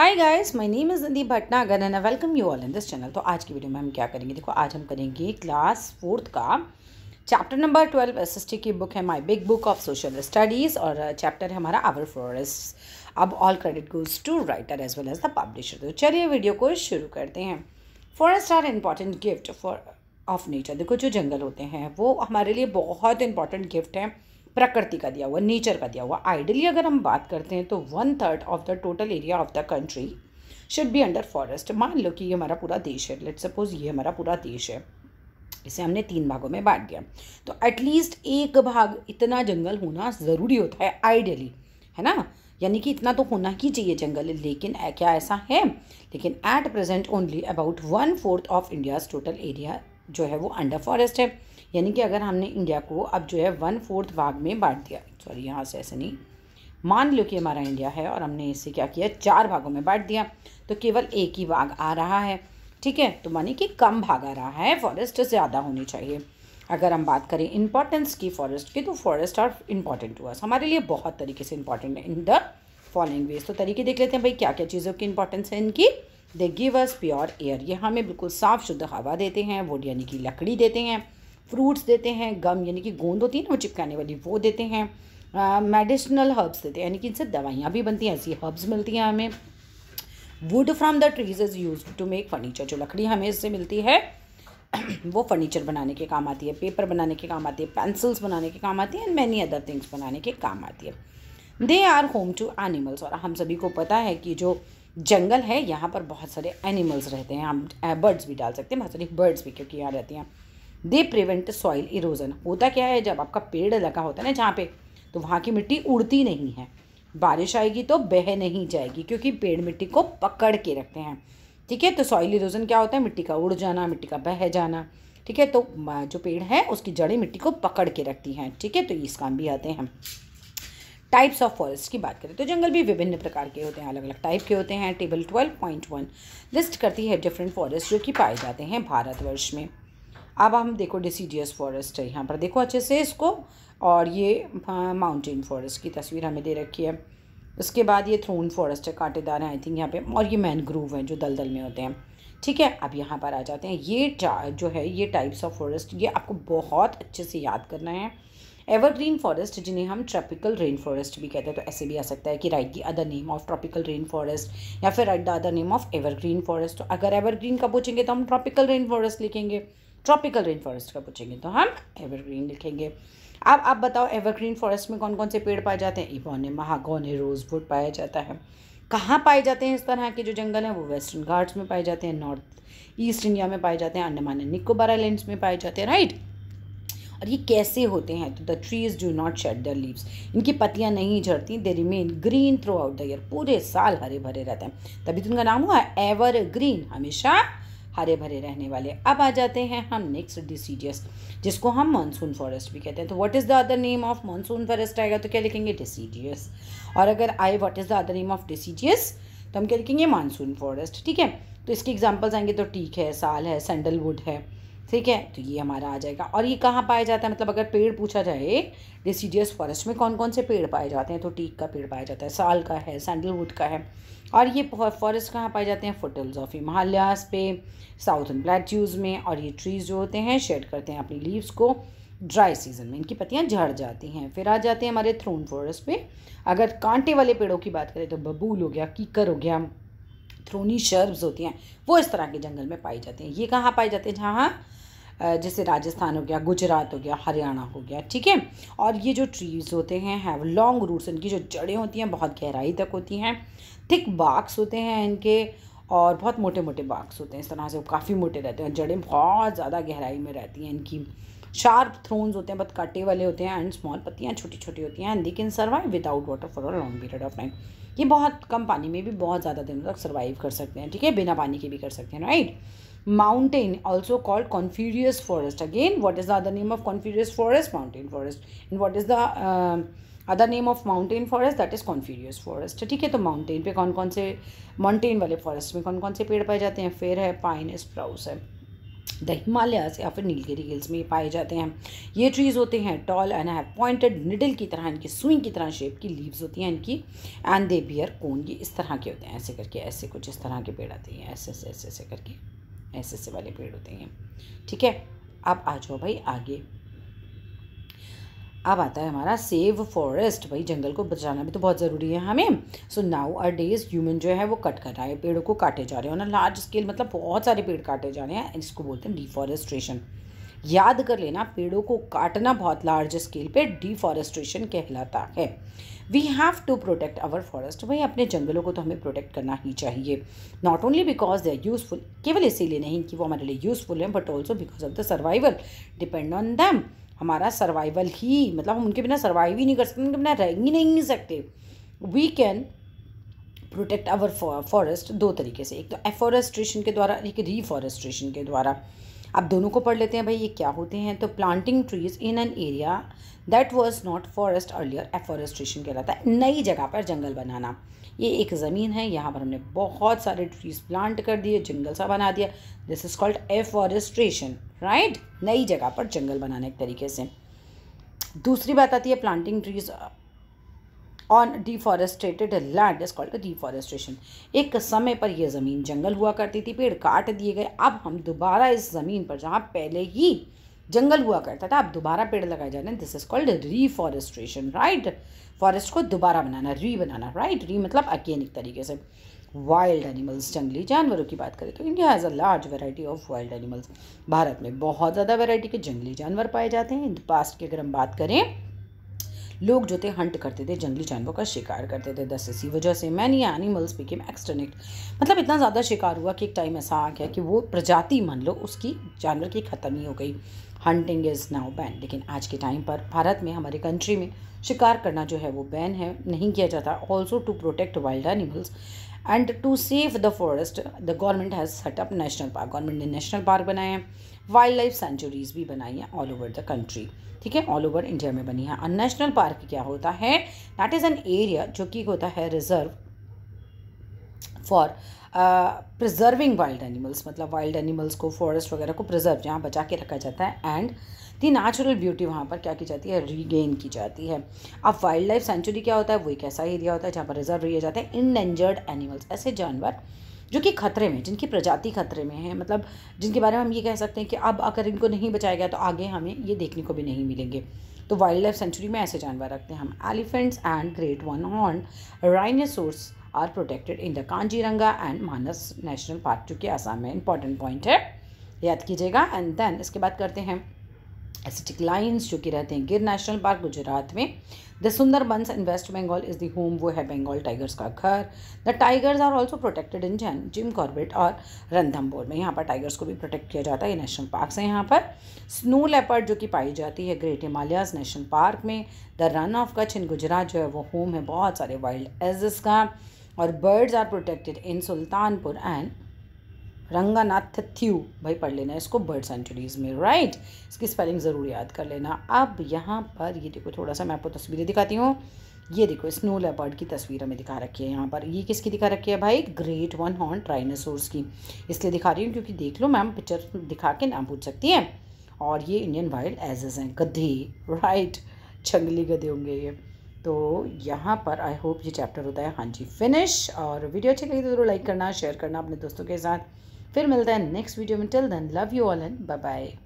hi guys my name is Sandeep Bhatnagar and welcome you all in this channel तो आज की video में हम क्या करेंगे देखो आज हम करेंगे क्लास फोर्थ का चैप्टर नंबर ट्वेल्व एस की बुक है my big book of social studies और चैप्टर uh, है हमारा आवर फ्लोरिस्ट अब all credit goes to writer as well as the publisher तो चलिए वीडियो को शुरू करते हैं forest are important gift for of nature देखो जो जंगल होते हैं वो हमारे लिए बहुत इंपॉर्टेंट गिफ्ट हैं प्रकृति का दिया हुआ नेचर का दिया हुआ आइडियली अगर हम बात करते हैं तो one third of the total area of the country should be under forest मान लो कि ये हमारा पूरा देश है लेट सपोज ये हमारा पूरा देश है इसे हमने तीन भागों में बांट दिया तो एटलीस्ट एक भाग इतना जंगल होना ज़रूरी होता है आइडियली है ना यानी कि इतना तो होना ही चाहिए जंगल लेकिन क्या ऐसा है लेकिन at present only about one fourth of India's total area जो है वो अंडर फॉरेस्ट है यानी कि अगर हमने इंडिया को अब जो है वन फोर्थ भाग में बांट दिया सॉरी यहाँ से ऐसे नहीं मान लो कि हमारा इंडिया है और हमने इसे क्या किया चार भागों में बांट दिया तो केवल एक ही भाग आ रहा है ठीक है तो मानिए कि कम भाग आ रहा है फॉरेस्ट ज़्यादा होने चाहिए अगर हम बात करें इंपॉर्टेंस की फॉरेस्ट की तो forest are important to us हमारे लिए बहुत तरीके से इंपॉर्टेंट है इन द फॉलोइंग वेज तो तरीके देख लेते हैं भाई क्या क्या चीज़ों की इंपॉर्टेंस है इनकी they give us pure air ये हमें बिल्कुल साफ़ शुद्ध हवा देते हैं वुड यानी कि लकड़ी देते हैं फ्रूट्स देते हैं गम यानी कि गोंद होती है ना वो चिपकाने वाली वो देते हैं मेडिसिनल हर्ब्स देते हैं यानी कि इनसे दवाइयाँ भी बनती हैं ऐसी हर्ब्स मिलती हैं हमें wood from the trees is use to make furniture जो लकड़ी हमें इससे मिलती है वो फर्नीचर बनाने के काम आती है पेपर बनाने के काम आती है पेंसिल्स बनाने के काम आती है एंड मैनी अदर थिंग्स बनाने के काम आती है they are home to animals और हम सभी को पता है कि जो जंगल है यहाँ पर बहुत सारे एनिमल्स रहते हैं हम बर्ड्स भी डाल सकते हैं बहुत सारी बर्ड्स भी क्योंकि यहाँ रहती हैं दे प्रिवेंट सॉइल इरोजन होता क्या है जब आपका पेड़ लगा होता है ना जहाँ पे तो वहाँ की मिट्टी उड़ती नहीं है बारिश आएगी तो बह नहीं जाएगी क्योंकि पेड़ मिट्टी को पकड़ के रखते हैं ठीक है तो सॉइल इरोजन क्या होता है मिट्टी का उड़ जाना मिट्टी का बह जाना ठीक है तो जो पेड़ है उसकी जड़ें मिट्टी को पकड़ के रखती हैं ठीक है तो इस काम भी आते हैं टाइप्स ऑफ फॉरेस्ट की बात करें तो जंगल भी विभिन्न प्रकार के होते हैं अलग अलग टाइप के होते हैं table twelve point one list करती है डिफरेंट फॉरेस्ट जो कि पाए जाते हैं भारतवर्ष में अब हम देखो डिसीडियस फॉरेस्ट है यहाँ पर देखो अच्छे से इसको और ये माउंटेन फॉरेस्ट की तस्वीर हमें दे रखी है उसके बाद ये थ्रोन फॉरेस्ट है कांटेदार हैं आई थिंक यहाँ पे और ये मैनग्रोव है जो दलदल में होते हैं ठीक है अब यहाँ पर आ जाते हैं ये जो है ये टाइप्स ऑफ फॉरेस्ट ये आपको बहुत अच्छे से याद करना है एवरग्रीन फॉरेस्ट जिन्हें हम ट्रॉपिकल रेन फॉरेस्ट भी कहते हैं तो ऐसे भी आ सकता है कि right the other name of tropical rain forest या फिर right the other name of evergreen forest तो अगर एवरग्रीन का पूछेंगे तो हम ट्रॉपिकल रेन फॉरेस्ट लिखेंगे ट्रॉपिकल रेन फॉरेस्ट का पूछेंगे तो हम एवरग्रीन लिखेंगे अब आप बताओ एवरग्रीन फॉरेस्ट में कौन कौन से पेड़ पाए जाते हैं इबोने महागोने रोजवुड पाया जाता है कहाँ पाए जाते हैं इस तरह के जो जंगल हैं वो वेस्टर्न घाट्स में पाए जाते हैं नॉर्थ ईस्ट इंडिया में पाए जाते हैं अंडमान एंड निकोबार आइलैंड्स में पाए जाते हैं राइट और ये कैसे होते हैं तो the trees do not shed the leaves इनकी पत्तियाँ नहीं झड़ती they remain green throughout the year पूरे साल हरे भरे रहते हैं तभी तो उनका नाम हुआ एवर ग्रीन हमेशा हरे भरे रहने वाले अब आ जाते हैं हम नेक्स्ट डिसीडियस जिसको हम मानसून फॉरेस्ट भी कहते हैं तो what is the other name of monsoon forest आएगा तो क्या लिखेंगे डिसीडियस और अगर आए what is the other name of deciduous तो हम क्या लिखेंगे मानसून फॉरेस्ट ठीक है तो इसके एग्जाम्पल्स आएंगे तो टीक है साल है सैंडलवुड है ठीक है तो ये हमारा आ जाएगा और ये कहाँ पाया जाता है मतलब अगर पेड़ पूछा जाए डिसीडियस फॉरेस्ट में कौन कौन से पेड़ पाए जाते हैं तो टीक का पेड़ पाया जाता है साल का है सैंडलवुड का है और ये फॉरेस्ट कहाँ पाए जाते हैं फुटल्स ऑफ हिमालयास पे साउथन प्लेट्यूज़ में और ये ट्रीज़ जो होते हैं शेड करते हैं अपनी लीव्स को ड्राई सीजन में इनकी पत्तियाँ झड़ जाती हैं फिर आ जाते हैं हमारे थ्रोन फॉरेस्ट पे अगर कांटे वाले पेड़ों की बात करें तो बबूल हो गया कीकर हो गया थ्रोनी शर्ब्स होती हैं वो इस तरह के जंगल में पाई जाती हैं ये कहाँ पाए जाते हैं जहाँ हाँ, जैसे राजस्थान हो गया गुजरात हो गया हरियाणा हो गया ठीक है और ये जो ट्रीज होते हैं हैव लॉन्ग रूट्स इनकी जो जड़ें होती हैं बहुत गहराई तक होती हैं थिक बाक्स होते हैं इनके और बहुत मोटे मोटे बाक्स होते हैं इस तरह से वो काफ़ी मोटे रहते हैं जड़ें बहुत ज़्यादा गहराई में रहती हैं इनकी शार्प थ्रोन्स होते हैं बहुत काटे वाले होते हैं एंड स्मॉल पत्तियाँ छोटी छोटी होती हैं and they can survive without water for a long period of time ये बहुत कम पानी में भी बहुत ज़्यादा दिनों तक सर्वाइव कर सकते हैं ठीक है बिना पानी के भी कर सकते हैं right mountain also called coniferous forest again what is the other name of coniferous forest mountain forest and what is the other name of mountain forest that is coniferous forest ठीक है तो माउंटेन पे कौन कौन से mountain वाले forest में कौन कौन से पेड़ पाए जाते हैं फेर है पाइन स्प्राउस है द हिमालयाज या फिर नीलगिरी हिल्स में पाए जाते हैं ये ट्रीज़ होते हैं tall and have pointed needle की तरह इनकी स्विंग की तरह शेप की लीव्स होती हैं इनकी एंड दे बियर कोन ये इस तरह के होते हैं ऐसे करके ऐसे कुछ इस तरह के पेड़ आते हैं ऐसे ऐसे ऐसे ऐसे करके ऐसे ऐसे वाले पेड़ होते हैं ठीक है अब आ जाओ भाई आगे अब आता है हमारा सेव फॉरेस्ट भाई जंगल को बचाना भी तो बहुत ज़रूरी है हमें so nowadays human जो है वो कट कर रहा है पेड़ों को काटे जा रहे हैं और लार्ज स्केल मतलब बहुत सारे पेड़ काटे जा रहे हैं इसको बोलते हैं डिफॉरेस्ट्रेशन याद कर लेना पेड़ों को काटना बहुत लार्ज स्केल पे डिफॉरेस्ट्रेशन कहलाता है we have to protect our forest वही अपने जंगलों को तो हमें प्रोटेक्ट करना ही चाहिए not only because they are useful केवल इसीलिए नहीं कि वो हमारे लिए यूजफुल हैं but also because of the survival depend on them हमारा सर्वाइवल ही मतलब हम उनके बिना सर्वाइव ही नहीं कर सकते उनके बिना रह ही नहीं सकते we can protect our forest दो तरीके से एक तो एफॉरेस्ट्रेशन के द्वारा एक रीफॉरेस्ट्रेशन के द्वारा अब दोनों को पढ़ लेते हैं भाई ये क्या होते हैं तो planting trees in an area that was not forest earlier afforestation कहलाता है नई जगह पर जंगल बनाना ये एक ज़मीन है यहाँ पर हमने बहुत सारे ट्रीज प्लांट कर दिए जंगल सा बना दिया this is called afforestation right नई जगह पर जंगल बनाने के तरीके से दूसरी बात आती है planting trees on deforestated land is called deforestation एक समय पर यह ज़मीन जंगल हुआ करती थी पेड़ काट दिए गए अब हम दोबारा इस ज़मीन पर जहाँ पहले ही जंगल हुआ करता था अब दोबारा पेड़ लगाए जा रहे हैं this is called reforestation right forest को दोबारा बनाना री बनाना राइट री मतलब अगेन एक तरीके से वाइल्ड एनिमल्स जंगली जानवरों की बात करें तो India has a large variety of wild animals Bharat में बहुत ज़्यादा वैरायटी के जंगली जानवर पाए जाते हैं इन पास्ट की अगर हम बात करें लोग जो थे हंट करते थे जंगली जानवरों का शिकार करते थे दस इसी वजह से मैनी एनिमल्स बिकेम एक्सटर्निक्ट मतलब इतना ज़्यादा शिकार हुआ कि एक टाइम ऐसा आ गया कि वो प्रजाति मान लो उसकी जानवर की ख़त्म ही हो गई हंटिंग इज़ नाउ बैन लेकिन आज के टाइम पर भारत में हमारे कंट्री में शिकार करना जो है वो बैन है नहीं किया जाता also to protect wild animals and to save the forest the government has set up national park government ने नेशनल पार्क बनाए हैं वाइल्ड लाइफ सेंचुरीज भी बनाई हैं ऑल ओवर द कंट्री ठीक है ऑल ओवर इंडिया में बनी है और नेशनल पार्क क्या होता है दैट इज़ एन एरिया जो कि होता है reserve for preserving wild animals मतलब वाइल्ड एनिमल्स को फॉरेस्ट वगैरह को प्रिजर्व जहाँ बचा के रखा जाता है एंड दी नेचुरल ब्यूटी वहाँ पर क्या की जाती है रीगेन की जाती है अब वाइल्ड लाइफ सेंचुरी क्या होता है वो एक ऐसा एरिया होता है जहाँ पर रिजर्व किया जाता है इनडेंजर्ड एनिमल्स ऐसे जानवर जो कि खतरे में जिनकी प्रजाति खतरे में है मतलब जिनके बारे में हम ये कह सकते हैं कि अब अगर इनको नहीं बचाया गया तो आगे हमें ये देखने को भी नहीं मिलेंगे तो वाइल्ड लाइफ सेंचुरी में ऐसे जानवर रखते हैं हम elephants and great one horn rhinoceros are protected in the Kaziranga and Manas national park जो कि आसाम में इंपॉर्टेंट पॉइंट है याद कीजिएगा एंड देन इसके बाद करते हैं एसिटिक लाइन्स जो कि रहते हैं गिर नेशनल पार्क गुजरात में the Sundarbans in West Bengal is the home वो है बंगाल टाइगर्स का घर the tigers are also protected in जैन जिम कॉर्बेट और बोर्ड में यहाँ पर टाइगर्स को भी प्रोटेक्ट किया जाता है ये नेशनल पार्क है यहाँ पर स्नो लेपर्ड जो कि पाई जाती है ग्रेट हिमालयाज नेशनल पार्क में the Rann of Kutch in Gujarat जो है वो होम है बहुत सारे वाइल्ड एजिस का और birds are protected in Sultanpur and Ranganathittu भाई पढ़ लेना इसको बर्ड सेंचुरीज में राइट इसकी स्पेलिंग ज़रूर याद कर लेना अब यहाँ पर ये देखो थोड़ा सा मैं आपको तस्वीरें दिखाती हूँ ये देखो स्नो लेपर्ड की तस्वीर हमें दिखा रखी है यहाँ पर ये किसकी दिखा रखी है भाई ग्रेट वन हॉर्न ट्राइनासोर्स की इसलिए दिखा रही हूँ क्योंकि देख लो मैम पिक्चर दिखा के ना पूछ सकती हैं और ये इंडियन वाइल्ड एजेस हैं गधे राइट जंगली गधे होंगे ये तो यहाँ पर आई होप ये चैप्टर होता है हाँ जी फिनिश और वीडियो अच्छी लगी तो जरूर लाइक करना शेयर करना अपने दोस्तों के साथ फिर मिलता है नेक्स्ट वीडियो में till then love you all and bye bye